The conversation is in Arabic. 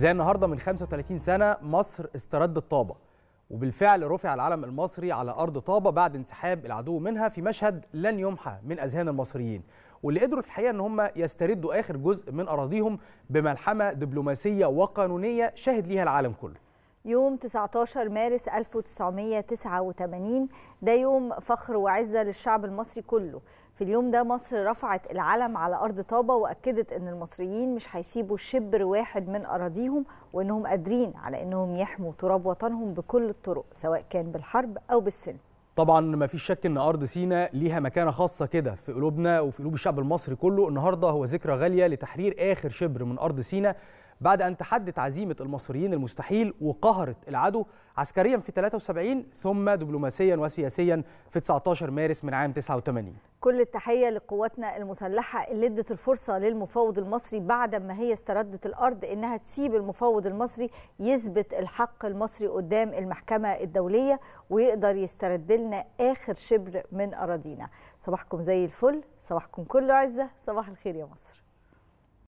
زي النهارده من 35 سنه مصر استردت طابه وبالفعل رفع العلم المصري على ارض طابه بعد انسحاب العدو منها في مشهد لن يمحى من اذهان المصريين واللي قدروا الحقيقه ان هم يستردوا اخر جزء من اراضيهم بملحمه دبلوماسيه وقانونيه شهد ليها العالم كله يوم 19 مارس 1989 ده يوم فخر وعزة للشعب المصري كله في اليوم ده مصر رفعت العلم على أرض طابة وأكدت أن المصريين مش هيسيبوا شبر واحد من أراضيهم وأنهم قادرين على أنهم يحموا تراب وطنهم بكل الطرق سواء كان بالحرب أو بالسلم طبعا ما فيش شك ان ارض سينا ليها مكانه خاصه كده في قلوبنا وفي قلوب الشعب المصري كله النهارده هو ذكرى غاليه لتحرير اخر شبر من ارض سينا بعد أن تحدت عزيمة المصريين المستحيل وقهرت العدو عسكريا في 73 ثم دبلوماسيا وسياسيا في 19 مارس من عام 89 كل التحية لقواتنا المسلحة اللي ادت الفرصة للمفاوض المصري بعد ما هي استردت الأرض إنها تسيب المفاوض المصري يثبت الحق المصري قدام المحكمة الدولية ويقدر يسترد لنا آخر شبر من أراضينا صباحكم زي الفل صباحكم كله عزة صباح الخير يا مصر